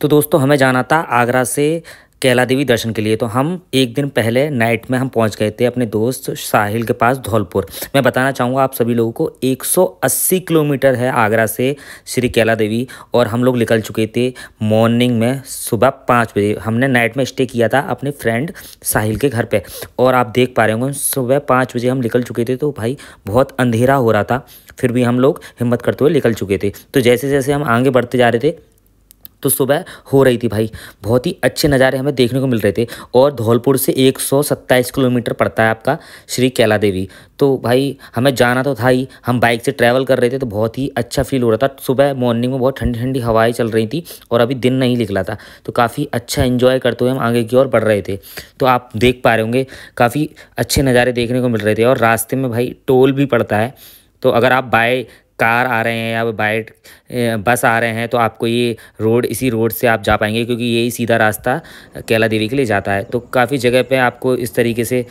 तो दोस्तों हमें जाना था आगरा से कैला देवी दर्शन के लिए तो हम एक दिन पहले नाइट में हम पहुंच गए थे अपने दोस्त साहिल के पास धौलपुर मैं बताना चाहूँगा आप सभी लोगों को 180 किलोमीटर है आगरा से श्री कैला देवी और हम लोग निकल चुके थे मॉर्निंग में सुबह पाँच बजे हमने नाइट में स्टे किया था अपने फ्रेंड साहिल के घर पे और आप देख पा रहे होंगे सुबह पाँच बजे हम निकल चुके थे तो भाई बहुत अंधेरा हो रहा था फिर भी हम लोग हिम्मत करते हुए निकल चुके थे तो जैसे जैसे हम आगे बढ़ते जा रहे थे तो सुबह हो रही थी भाई बहुत ही अच्छे नज़ारे हमें देखने को मिल रहे थे और धौलपुर से एक किलोमीटर पड़ता है आपका श्री कैला देवी तो भाई हमें जाना तो था ही हम बाइक से ट्रैवल कर रहे थे तो बहुत ही अच्छा फील हो रहा था सुबह मॉर्निंग में बहुत ठंडी ठंडी हवाएं चल रही थी और अभी दिन नहीं निकला था तो काफ़ी अच्छा इन्जॉय करते हुए हम आगे की ओर बढ़ रहे थे तो आप देख पा रहे होंगे काफ़ी अच्छे नज़ारे देखने को मिल रहे थे और रास्ते में भाई टोल भी पड़ता है तो अगर आप बाय कार आ रहे हैं या बाय बस आ रहे हैं तो आपको ये रोड इसी रोड से आप जा पाएंगे क्योंकि यही सीधा रास्ता कैला देवी के लिए जाता है तो काफ़ी जगह पे आपको इस तरीके से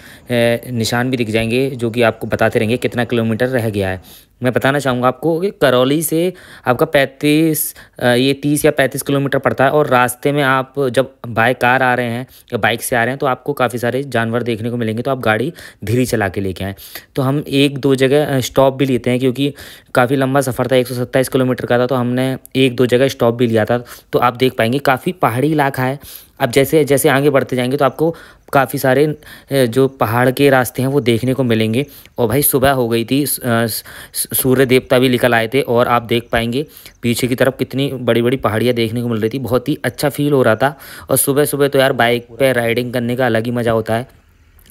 निशान भी दिख जाएंगे जो कि आपको बताते रहेंगे कितना किलोमीटर रह गया है मैं बताना चाहूँगा आपको कि करौली से आपका पैंतीस ये तीस या पैंतीस किलोमीटर पड़ता है और रास्ते में आप जब बाय कार आ रहे हैं या बाइक से आ रहे हैं तो आपको काफ़ी सारे जानवर देखने को मिलेंगे तो आप गाड़ी धीरे चला के लेके आएँ तो हम एक दो जगह स्टॉप भी लेते हैं क्योंकि काफ़ी लंबा सफ़र था एक किलोमीटर का था तो हमने एक दो जगह स्टॉप भी लिया था तो आप देख पाएंगे काफ़ी पहाड़ी इलाका है अब जैसे जैसे आगे बढ़ते जाएंगे तो आपको काफ़ी सारे जो पहाड़ के रास्ते हैं वो देखने को मिलेंगे और भाई सुबह हो गई थी सूर्य देवता भी निकल आए थे और आप देख पाएंगे पीछे की तरफ कितनी बड़ी बड़ी पहाड़ियाँ देखने को मिल रही थी बहुत ही अच्छा फील हो रहा था और सुबह सुबह तो यार बाइक पर राइडिंग करने का अलग ही मज़ा होता है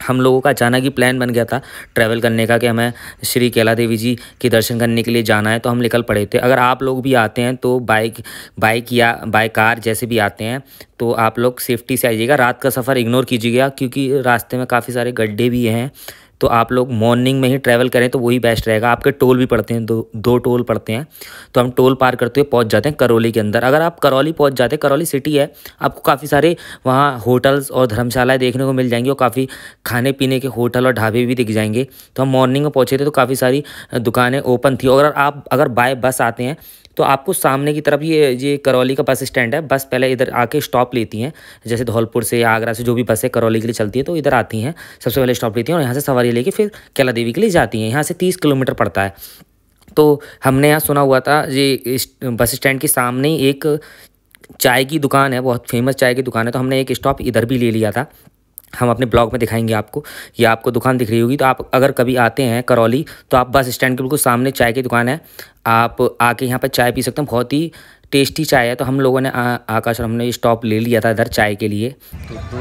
हम लोगों का अचानक ही प्लान बन गया था ट्रैवल करने का कि हमें श्री कैला देवी जी के दर्शन करने के लिए जाना है तो हम निकल पड़े थे अगर आप लोग भी आते हैं तो बाइक बाइक या बाई कार जैसे भी आते हैं तो आप लोग सेफ्टी से आइएगा रात का सफ़र इग्नोर कीजिएगा क्योंकि रास्ते में काफ़ी सारे गड्ढे भी हैं तो आप लोग मॉर्निंग में ही ट्रैवल करें तो वही बेस्ट रहेगा आपके टोल भी पड़ते हैं दो दो टोल पड़ते हैं तो हम टोल पार करते हुए पहुँच जाते हैं करौली के अंदर अगर आप करौली पहुँच जाते हैं करौली सिटी है आपको काफ़ी सारे वहाँ होटल्स और धर्मशालाएँ देखने को मिल जाएंगी और काफ़ी खाने पीने के होटल और ढाबे भी दिख जाएंगे तो हम मॉर्निंग में पहुँचे थे तो काफ़ी सारी दुकानें ओपन थी और आप अगर बाय बस आते हैं तो आपको सामने की तरफ ये ये करौली का बस स्टैंड है बस पहले इधर आके स्टॉप लेती हैं जैसे धौलपुर से या आगरा से जो भी बसें करौली के लिए चलती है तो इधर आती हैं सबसे पहले स्टॉप लेती हैं और यहाँ से सवारी लेके फिर कैला देवी के लिए जाती हैं यहाँ से तीस किलोमीटर पड़ता है तो हमने यहाँ सुना हुआ था ये बस स्टैंड के सामने ही एक चाय की दुकान है बहुत फेमस चाय की दुकान है तो हमने एक स्टॉप इधर भी ले लिया था हम अपने ब्लॉग में दिखाएंगे आपको या आपको दुकान दिख रही होगी तो आप अगर कभी आते हैं करौली तो आप बस स्टैंड के बिल्कुल सामने चाय की दुकान है आप आके यहाँ पर चाय पी सकते हैं बहुत ही टेस्टी चाय है तो हम लोगों ने आकाश और हमने स्टॉप ले लिया था इधर चाय के लिए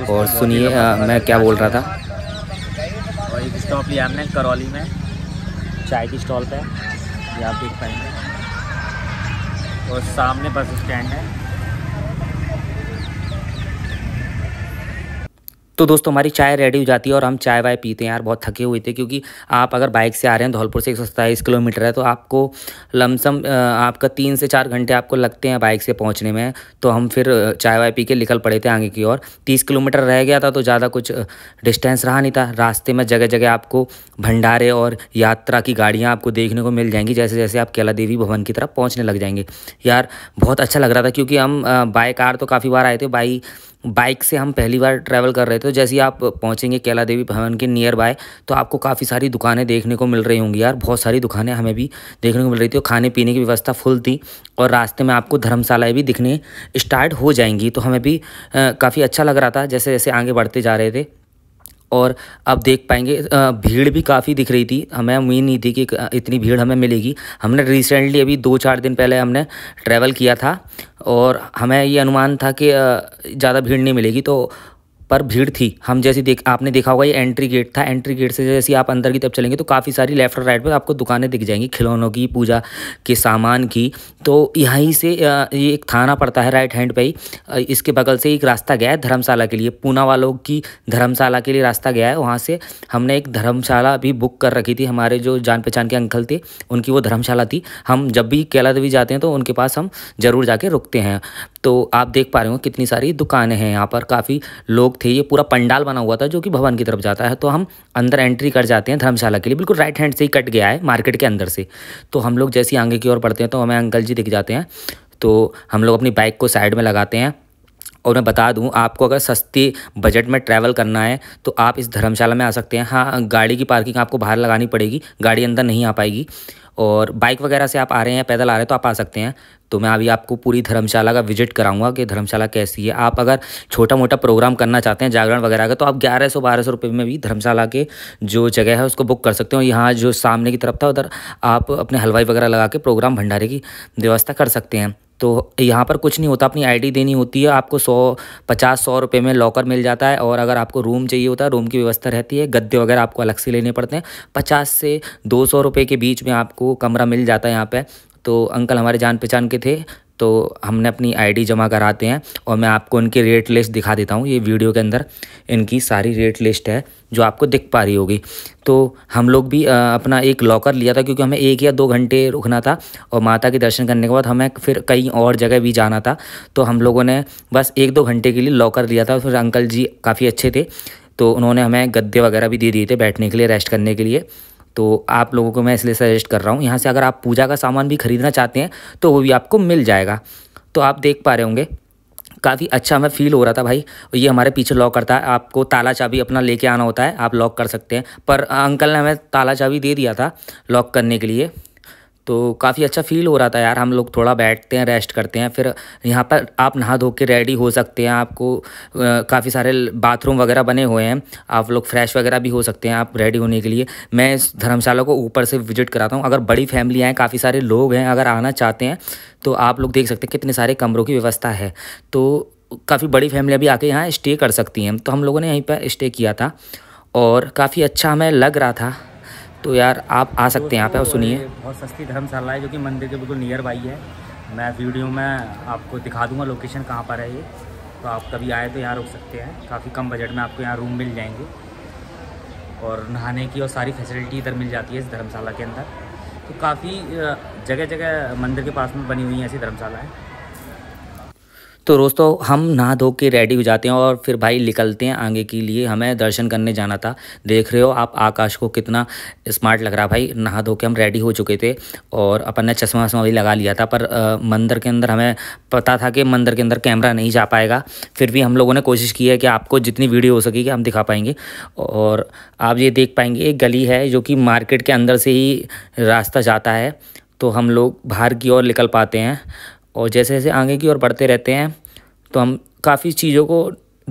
और सुनिए मैं क्या बोल रहा था और एक स्टॉप लिया हमने करौली में चाय की स्टॉल पर आप देख पाएंगे और सामने बस स्टैंड है तो दोस्तों हमारी चाय रेडी हो जाती है और हम चाय वाय पीते हैं यार बहुत थके हुए थे क्योंकि आप अगर बाइक से आ रहे हैं धौलपुर से एक किलोमीटर है तो आपको लमसम आपका तीन से चार घंटे आपको लगते हैं बाइक से पहुंचने में तो हम फिर चाय वाय पी के निकल पड़े थे आगे की ओर तीस किलोमीटर रह गया था तो ज़्यादा कुछ डिस्टेंस रहा नहीं था रास्ते में जगह जगह आपको भंडारे और यात्रा की गाड़ियाँ आपको देखने को मिल जाएंगी जैसे जैसे आप केला देवी भवन की तरफ पहुँचने लग जाएंगे यार बहुत अच्छा लग रहा था क्योंकि हम बाइक कार तो काफ़ी बार आए थे बाई बाइक से हम पहली बार ट्रैवल कर रहे थे जैसे ही आप पहुँचेंगे कैला देवी भवन के नियर बाय तो आपको काफ़ी सारी दुकानें देखने को मिल रही होंगी यार बहुत सारी दुकानें हमें भी देखने को मिल रही थी और खाने पीने की व्यवस्था फुल थी और रास्ते में आपको धर्मशालाएँ भी दिखने स्टार्ट हो जाएंगी तो हमें भी काफ़ी अच्छा लग रहा था जैसे जैसे आगे बढ़ते जा रहे थे और आप देख पाएंगे भीड़ भी काफ़ी दिख रही थी हमें उम्मीद नहीं थी कि इतनी भीड़ हमें मिलेगी हमने रिसेंटली अभी दो चार दिन पहले हमने ट्रैवल किया था और हमें ये अनुमान था कि ज़्यादा भीड़ नहीं मिलेगी तो पर भीड़ थी हम जैसे देख आपने देखा होगा ये एंट्री गेट था एंट्री गेट से जैसे आप अंदर की तरफ चलेंगे तो काफ़ी सारी लेफ्ट और राइट पर आपको दुकानें दिख जाएंगी खिलौनों की पूजा के सामान की तो यहीं से ये एक थाना पड़ता है राइट हैंड पे ही इसके बगल से एक रास्ता गया है धर्मशाला के लिए पूना वालों की धर्मशाला के लिए रास्ता गया है वहाँ से हमने एक धर्मशाला भी बुक कर रखी थी हमारे जो जान पहचान के अंकल थे उनकी वो धर्मशाला थी हम जब भी देवी जाते हैं तो उनके पास हम ज़रूर जाके रुकते हैं तो आप देख पा रहे हो कितनी सारी दुकानें हैं यहाँ पर काफ़ी लोग थे ये पूरा पंडाल बना हुआ था जो कि भवन की तरफ जाता है तो हम अंदर एंट्री कर जाते हैं धर्मशाला के लिए बिल्कुल राइट हैंड से ही कट गया है मार्केट के अंदर से तो हम लोग जैसे आगे की ओर पढ़ते हैं तो हमें अंकल जी दिख जाते हैं तो हम लोग अपनी बाइक को साइड में लगाते हैं और मैं बता दूं आपको अगर सस्ती बजट में ट्रैवल करना है तो आप इस धर्मशाला में आ सकते हैं हाँ गाड़ी की पार्किंग आपको बाहर लगानी पड़ेगी गाड़ी अंदर नहीं आ पाएगी और बाइक वगैरह से आप आ रहे हैं पैदल आ रहे हैं तो आप आ सकते हैं तो मैं अभी आपको पूरी धर्मशाला का विजिट कराऊंगा कि धर्मशाला कैसी है आप अगर छोटा मोटा प्रोग्राम करना चाहते हैं जागरण वगैरह का तो आप ग्यारह सौ बारह सौ रुपये में भी धर्मशाला के जो जगह है उसको बुक कर सकते हो यहाँ जो सामने की तरफ था उधर आप अपने हलवाई वगैरह लगा के प्रोग्राम भंडारे की व्यवस्था कर सकते हैं तो यहाँ पर कुछ नहीं होता अपनी आईडी देनी होती है आपको सौ पचास सौ रुपये में लॉकर मिल जाता है और अगर आपको रूम चाहिए होता है रूम की व्यवस्था रहती है गद्दे वगैरह आपको अलग से लेने पड़ते हैं पचास से दो सौ रुपये के बीच में आपको कमरा मिल जाता है यहाँ पर तो अंकल हमारे जान पहचान के थे तो हमने अपनी आईडी जमा कराते हैं और मैं आपको इनकी रेट लिस्ट दिखा देता हूँ ये वीडियो के अंदर इनकी सारी रेट लिस्ट है जो आपको दिख पा रही होगी तो हम लोग भी अपना एक लॉकर लिया था क्योंकि हमें एक या दो घंटे रुकना था और माता के दर्शन करने के बाद हमें फिर कई और जगह भी जाना था तो हम लोगों ने बस एक दो घंटे के लिए लॉकर लिया था फिर अंकल जी काफ़ी अच्छे थे तो उन्होंने हमें गद्दे वगैरह भी दे दिए थे बैठने के लिए रेस्ट करने के लिए तो आप लोगों को मैं इसलिए सजेस्ट कर रहा हूँ यहाँ से अगर आप पूजा का सामान भी ख़रीदना चाहते हैं तो वो भी आपको मिल जाएगा तो आप देख पा रहे होंगे काफ़ी अच्छा हमें फील हो रहा था भाई ये हमारे पीछे लॉक करता है आपको ताला चाबी अपना लेके आना होता है आप लॉक कर सकते हैं पर अंकल ने हमें ताला चाबी दे दिया था लॉक करने के लिए तो काफ़ी अच्छा फील हो रहा था यार हम लोग थोड़ा बैठते हैं रेस्ट करते हैं फिर यहाँ पर आप नहा धो के रेडी हो सकते हैं आपको काफ़ी सारे बाथरूम वगैरह बने हुए हैं आप लोग फ्रेश वगैरह भी हो सकते हैं आप रेडी होने के लिए मैं इस धर्मशाला को ऊपर से विजिट कराता हूँ अगर बड़ी फैमिली आएँ काफ़ी सारे लोग हैं अगर आना चाहते हैं तो आप लोग देख सकते हैं कितने सारे कमरों की व्यवस्था है तो काफ़ी बड़ी फैमिली अभी आके यहाँ स्टे कर सकती हैं तो हम लोगों ने यहीं पर स्टे किया था और काफ़ी अच्छा हमें लग रहा था तो यार आप आ सकते हैं यहाँ पे और सुनिए बहुत सस्ती धर्मशाला है जो कि मंदिर के बिल्कुल नियर बाई है मैं वीडियो में आपको दिखा दूंगा लोकेशन कहाँ पर है ये तो आप कभी आए तो यहाँ रुक सकते हैं काफ़ी कम बजट में आपको यहाँ रूम मिल जाएंगे और नहाने की और सारी फैसिलिटी इधर मिल जाती है इस धर्मशाला के अंदर तो काफ़ी जगह जगह मंदिर के पास में बनी हुई हैं ऐसी धर्मशाला है तो दोस्तों हम नहा धो के रेडी हो जाते हैं और फिर भाई निकलते हैं आगे के लिए हमें दर्शन करने जाना था देख रहे हो आप आकाश को कितना स्मार्ट लग रहा भाई नहा धो के हम रेडी हो चुके थे और अपन ने चश्मा वश्मा भी लगा लिया था पर मंदिर के अंदर हमें पता था कि मंदिर के अंदर कैमरा नहीं जा पाएगा फिर भी हम लोगों ने कोशिश की है कि आपको जितनी वीडियो हो सकेगी हम दिखा पाएंगे और आप ये देख पाएंगे एक गली है जो कि मार्केट के अंदर से ही रास्ता जाता है तो हम लोग बाहर की ओर निकल पाते हैं और जैसे जैसे आगे की ओर बढ़ते रहते हैं तो हम काफ़ी चीज़ों को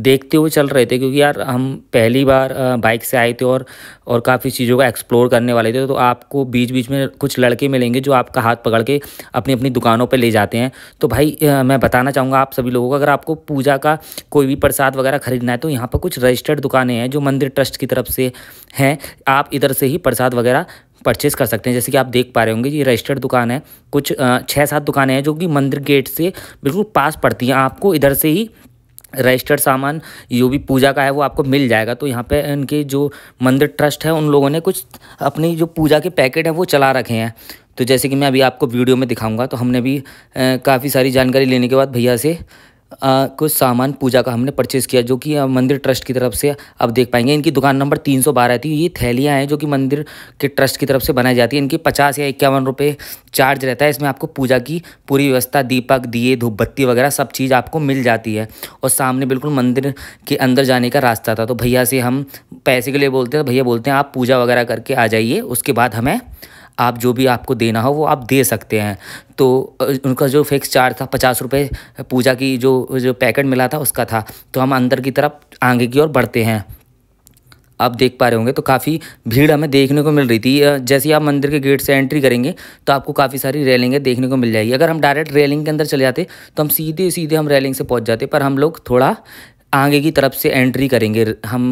देखते हुए चल रहे थे क्योंकि यार हम पहली बार बाइक से आए थे और और काफ़ी चीज़ों का एक्सप्लोर करने वाले थे तो आपको बीच बीच में कुछ लड़के मिलेंगे जो आपका हाथ पकड़ के अपनी अपनी दुकानों पर ले जाते हैं तो भाई मैं बताना चाहूँगा आप सभी लोगों को अगर आपको पूजा का कोई भी प्रसाद वगैरह खरीदना है तो यहाँ पर कुछ रजिस्टर्ड दुकानें हैं जो मंदिर ट्रस्ट की तरफ से हैं आप इधर से ही प्रसाद वगैरह परचेज़ कर सकते हैं जैसे कि आप देख पा रहे होंगे ये रजिस्टर्ड दुकान है कुछ छः सात दुकानें हैं जो कि मंदिर गेट से बिल्कुल पास पड़ती हैं आपको इधर से ही रजिस्टर्ड सामान जो भी पूजा का है वो आपको मिल जाएगा तो यहाँ पे इनके जो मंदिर ट्रस्ट है उन लोगों ने कुछ अपनी जो पूजा के पैकेट हैं वो चला रखे हैं तो जैसे कि मैं अभी आपको वीडियो में दिखाऊंगा तो हमने भी काफ़ी सारी जानकारी लेने के बाद भैया से आ, कुछ सामान पूजा का हमने परचेज़ किया जो कि मंदिर ट्रस्ट की तरफ से आप देख पाएंगे इनकी दुकान नंबर तीन सौ बारह थी ये थैलियाँ हैं जो कि मंदिर के ट्रस्ट की तरफ से बनाई जाती है इनकी पचास या इक्यावन रुपये चार्ज रहता है इसमें आपको पूजा की पूरी व्यवस्था दीपक दिए धूप बत्ती वगैरह सब चीज़ आपको मिल जाती है और सामने बिल्कुल मंदिर के अंदर जाने का रास्ता था तो भैया से हम पैसे के लिए बोलते हैं तो भैया बोलते हैं आप पूजा वगैरह करके आ जाइए उसके बाद हमें आप जो भी आपको देना हो वो आप दे सकते हैं तो उनका जो फिक्स चार्ज था पचास रुपये पूजा की जो जो पैकेट मिला था उसका था तो हम अंदर की तरफ आगे की ओर बढ़ते हैं आप देख पा रहे होंगे तो काफ़ी भीड़ हमें देखने को मिल रही थी जैसे ही आप मंदिर के गेट से एंट्री करेंगे तो आपको काफ़ी सारी रेलिंगें देखने को मिल जाएगी अगर हम डायरेक्ट रेलिंग के अंदर चले जाते तो हम सीधे सीधे हम रेलिंग से पहुंच जाते पर हम लोग थोड़ा आगे की तरफ से एंट्री करेंगे हम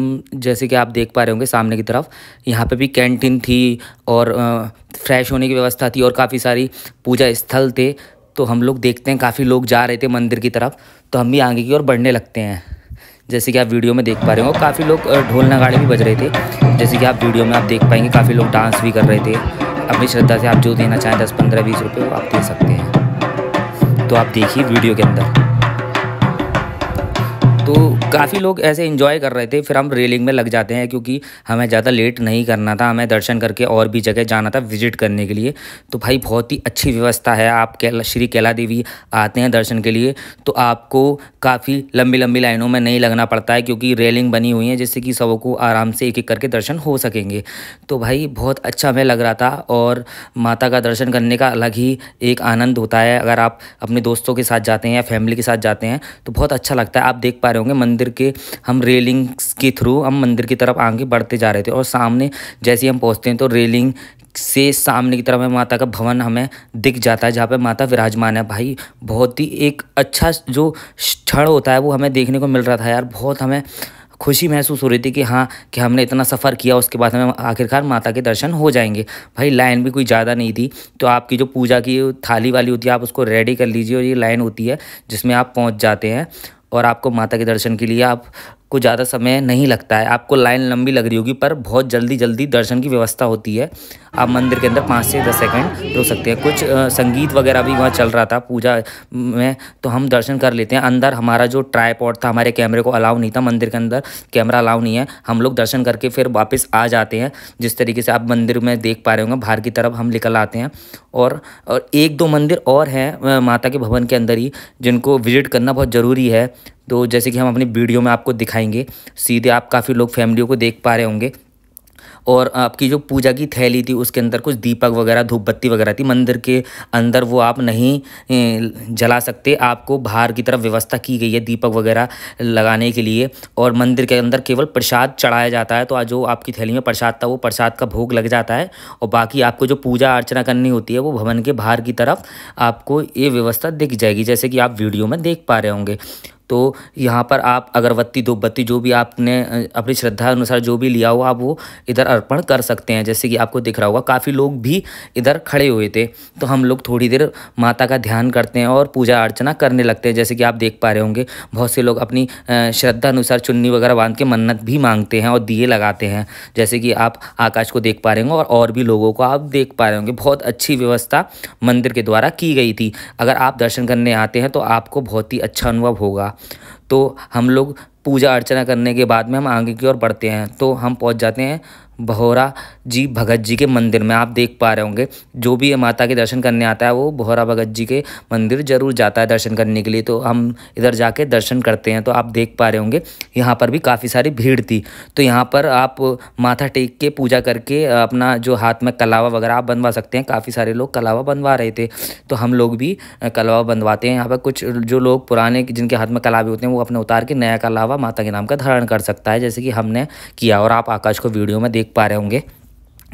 जैसे कि आप देख पा रहे होंगे सामने की तरफ यहाँ पे भी कैंटीन थी और फ्रेश होने की व्यवस्था थी और काफ़ी सारी पूजा स्थल थे तो हम लोग देखते हैं काफ़ी लोग जा रहे थे मंदिर की तरफ तो हम भी आगे की ओर बढ़ने लगते हैं जैसे कि आप वीडियो में देख पा रहे हो काफ़ी लोग ढोल नगाड़े भी बज रहे थे जैसे कि आप वीडियो में आप देख पाएंगे काफ़ी लोग डांस भी कर रहे थे अपनी श्रद्धा से आप जो देना चाहें दस पंद्रह बीस रुपये आप दे सकते हैं तो आप देखिए वीडियो के अंदर तो काफ़ी लोग ऐसे इन्जॉय कर रहे थे फिर हम रेलिंग में लग जाते हैं क्योंकि हमें ज़्यादा लेट नहीं करना था हमें दर्शन करके और भी जगह जाना था विजिट करने के लिए तो भाई बहुत ही अच्छी व्यवस्था है आप कैला श्री कैला देवी आते हैं दर्शन के लिए तो आपको काफ़ी लंबी लंबी लाइनों में नहीं लगना पड़ता है क्योंकि रेलिंग बनी हुई है जिससे कि सबों को आराम से एक एक करके दर्शन हो सकेंगे तो भाई बहुत अच्छा हमें लग रहा था और माता का दर्शन करने का अलग ही एक आनंद होता है अगर आप अपने दोस्तों के साथ जाते हैं या फैमिली के साथ जाते हैं तो बहुत अच्छा लगता है आप देख पा रहे होंगे मंदिर के हम रेलिंग्स के थ्रू हम मंदिर की तरफ आगे बढ़ते जा रहे थे और सामने जैसे हम पहुँचते हैं तो रेलिंग से सामने की तरफ माता का भवन हमें दिख जाता है जहाँ पे माता विराजमान है भाई बहुत ही एक अच्छा जो क्षण होता है वो हमें देखने को मिल रहा था यार बहुत हमें खुशी महसूस हो रही थी कि हाँ कि हमने इतना सफ़र किया उसके बाद हमें आखिरकार माता के दर्शन हो जाएंगे भाई लाइन भी कोई ज़्यादा नहीं थी तो आपकी जो पूजा की थाली वाली होती है आप उसको रेडी कर लीजिए और ये लाइन होती है जिसमें आप पहुँच जाते हैं और आपको माता के दर्शन के लिए आप को ज़्यादा समय नहीं लगता है आपको लाइन लंबी लग रही होगी पर बहुत जल्दी जल्दी दर्शन की व्यवस्था होती है आप मंदिर के अंदर पाँच से दस सेकंड रुक सकते हैं कुछ संगीत वगैरह भी वहाँ चल रहा था पूजा में तो हम दर्शन कर लेते हैं अंदर हमारा जो ट्राईपॉड था हमारे कैमरे को अलाउ नहीं था मंदिर के अंदर कैमरा अलाउ नहीं है हम लोग दर्शन करके फिर वापस आ जाते हैं जिस तरीके से आप मंदिर में देख पा रहे होंगे बाहर की तरफ हम निकल आते हैं और, और एक दो मंदिर और हैं माता के भवन के अंदर ही जिनको विजिट करना बहुत ज़रूरी है तो जैसे कि हम अपनी वीडियो में आपको दिखाएंगे सीधे आप काफ़ी लोग फैमिलियों को देख पा रहे होंगे और आपकी जो पूजा की थैली थी उसके अंदर कुछ दीपक वगैरह धूप बत्ती वगैरह थी मंदिर के अंदर वो आप नहीं जला सकते आपको बाहर की तरफ व्यवस्था की गई है दीपक वगैरह लगाने के लिए और मंदिर के अंदर केवल प्रसाद चढ़ाया जाता है तो जो आपकी थैली में प्रसाद था वो प्रसाद का भोग लग जाता है और बाकी आपको जो पूजा अर्चना करनी होती है वो भवन के बाहर की तरफ आपको ये व्यवस्था दिख जाएगी जैसे कि आप वीडियो में देख पा रहे होंगे तो यहाँ पर आप अगरबत्ती धूप बत्ती जो भी आपने अपनी श्रद्धा अनुसार जो भी लिया हुआ आप वो इधर अर्पण कर सकते हैं जैसे कि आपको दिख रहा होगा काफ़ी लोग भी इधर खड़े हुए थे तो हम लोग थोड़ी देर माता का ध्यान करते हैं और पूजा अर्चना करने लगते हैं जैसे कि आप देख पा रहे होंगे बहुत से लोग अपनी श्रद्धा अनुसार चुन्नी वगैरह बांध के मन्नत भी मांगते हैं और दिए लगाते हैं जैसे कि आप आकाश को देख पा रहे होंगे और और भी लोगों को आप देख पा रहे होंगे बहुत अच्छी व्यवस्था मंदिर के द्वारा की गई थी अगर आप दर्शन करने आते हैं तो आपको बहुत ही अच्छा अनुभव होगा तो हम लोग पूजा अर्चना करने के बाद में हम आगे की ओर बढ़ते हैं तो हम पहुँच जाते हैं भोरा जी भगत जी के मंदिर में आप देख पा रहे होंगे जो भी माता के दर्शन करने आता है वो भोरा भगत जी के मंदिर ज़रूर जाता है दर्शन करने के लिए तो हम इधर जाके दर्शन करते हैं तो आप देख पा रहे होंगे यहाँ पर भी काफ़ी सारी भीड़ थी तो यहाँ पर आप माथा टेक के पूजा करके अपना जो हाथ में कलावा वगैरह आप बनवा सकते हैं काफ़ी सारे लोग कलावा बनवा रहे थे तो हम लोग भी कलावा बनवाते हैं यहाँ पर कुछ जो लोग पुराने जिनके हाथ में कलावे होते हैं वो अपने उतार के नया कलावा माता के नाम का धारण कर सकता है जैसे कि हमने किया और आप आकाश को वीडियो में देख देख पा रहे होंगे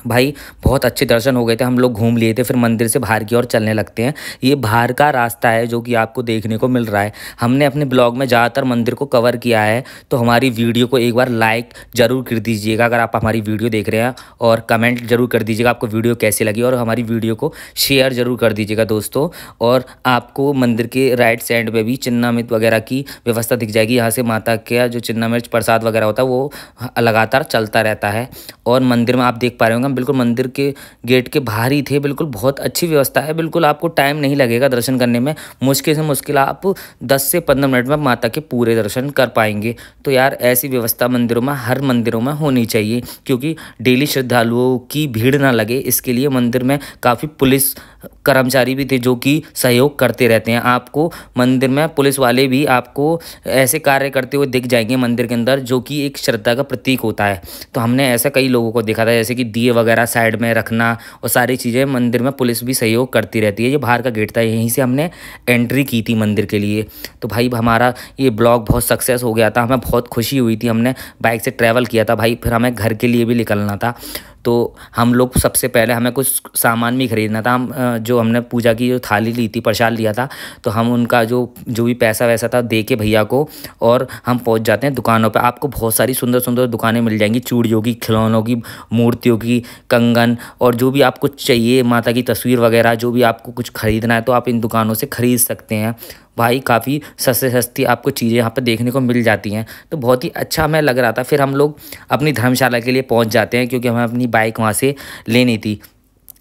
भाई बहुत अच्छे दर्शन हो गए थे हम लोग घूम लिए थे फिर मंदिर से बाहर की ओर चलने लगते हैं ये बाहर का रास्ता है जो कि आपको देखने को मिल रहा है हमने अपने ब्लॉग में ज़्यादातर मंदिर को कवर किया है तो हमारी वीडियो को एक बार लाइक ज़रूर कर दीजिएगा अगर आप हमारी वीडियो देख रहे हैं और कमेंट ज़रूर कर दीजिएगा आपको वीडियो कैसी लगी और हमारी वीडियो को शेयर ज़रूर कर दीजिएगा दोस्तों और आपको मंदिर के राइट साइड में भी मिर्च वगैरह की व्यवस्था दिख जाएगी यहाँ से माता का जो चिन्ना मिर्च प्रसाद वगैरह होता है वो लगातार चलता रहता है और मंदिर में आप देख पा रहे होंगे हम बिल्कुल मंदिर के गेट के बाहर ही थे बिल्कुल बहुत अच्छी व्यवस्था है बिल्कुल आपको टाइम नहीं लगेगा दर्शन करने में मुश्किल से मुश्किल आप दस से पंद्रह मिनट में माता के पूरे दर्शन कर पाएंगे तो यार ऐसी व्यवस्था मंदिरों में हर मंदिरों में होनी चाहिए क्योंकि डेली श्रद्धालुओं की भीड़ ना लगे इसके लिए मंदिर में काफ़ी पुलिस कर्मचारी भी थे जो कि सहयोग करते रहते हैं आपको मंदिर में पुलिस वाले भी आपको ऐसे कार्य करते हुए दिख जाएंगे मंदिर के अंदर जो कि एक श्रद्धा का प्रतीक होता है तो हमने ऐसा कई लोगों को देखा था जैसे कि दिए वगैरह साइड में रखना और सारी चीज़ें मंदिर में पुलिस भी सहयोग करती रहती है ये बाहर का गेट था यहीं से हमने एंट्री की थी मंदिर के लिए तो भाई हमारा ये ब्लॉग बहुत सक्सेस हो गया था हमें बहुत खुशी हुई थी हमने बाइक से ट्रैवल किया था भाई फिर हमें घर के लिए भी निकलना था तो हम लोग सबसे पहले हमें कुछ सामान भी ख़रीदना था हम जो हमने पूजा की जो थाली ली थी प्रसाद लिया था तो हम उनका जो जो भी पैसा वैसा था दे के भैया को और हम पहुँच जाते हैं दुकानों पर आपको बहुत सारी सुंदर सुंदर दुकानें मिल जाएंगी चूड़ियों की खिलौनों की मूर्तियों की कंगन और जो भी आपको चाहिए माता की तस्वीर वगैरह जो भी आपको कुछ ख़रीदना है तो आप इन दुकानों से ख़रीद सकते हैं भाई काफ़ी सस्ते सस्ती आपको चीज़ें यहाँ पर देखने को मिल जाती हैं तो बहुत ही अच्छा हमें लग रहा था फिर हम लोग अपनी धर्मशाला के लिए पहुँच जाते हैं क्योंकि हमें अपनी बाइक वहाँ से लेनी थी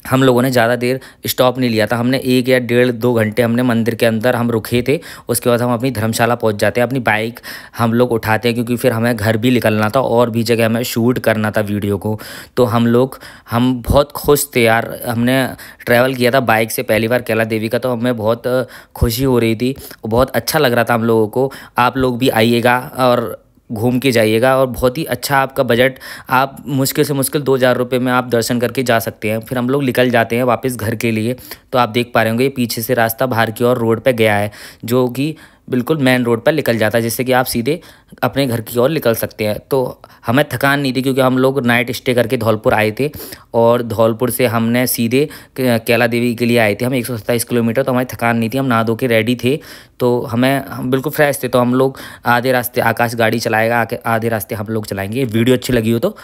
हम लोगों ने ज़्यादा देर स्टॉप नहीं लिया था हमने एक या डेढ़ दो घंटे हमने मंदिर के अंदर हम रुके थे उसके बाद हम अपनी धर्मशाला पहुंच जाते हैं अपनी बाइक हम लोग उठाते हैं क्योंकि फिर हमें घर भी निकलना था और भी जगह हमें शूट करना था वीडियो को तो हम लोग हम बहुत खुश थे यार हमने ट्रैवल किया था बाइक से पहली बार कैला देवी का तो हमें बहुत खुशी हो रही थी बहुत अच्छा लग रहा था हम लोगों को आप लोग भी आइएगा और घूम के जाइएगा और बहुत ही अच्छा आपका बजट आप मुश्किल से मुश्किल दो हज़ार रुपये में आप दर्शन करके जा सकते हैं फिर हम लोग निकल जाते हैं वापस घर के लिए तो आप देख पा रहे होंगे पीछे से रास्ता बाहर की ओर रोड पर गया है जो कि बिल्कुल मेन रोड पर निकल जाता है जिससे कि आप सीधे अपने घर की ओर निकल सकते हैं तो हमें थकान नहीं थी क्योंकि हम लोग नाइट स्टे करके धौलपुर आए थे और धौलपुर से हमने सीधे कैला देवी के लिए आए थे हम एक किलोमीटर तो हमारी थकान नहीं थी हम नहा धो के रेडी थे तो हमें हम बिल्कुल फ्रेश थे तो हम लोग आधे रास्ते आकाश गाड़ी चलाएगा आधे रास्ते हम लोग चलाएंगे वीडियो अच्छी लगी हो तो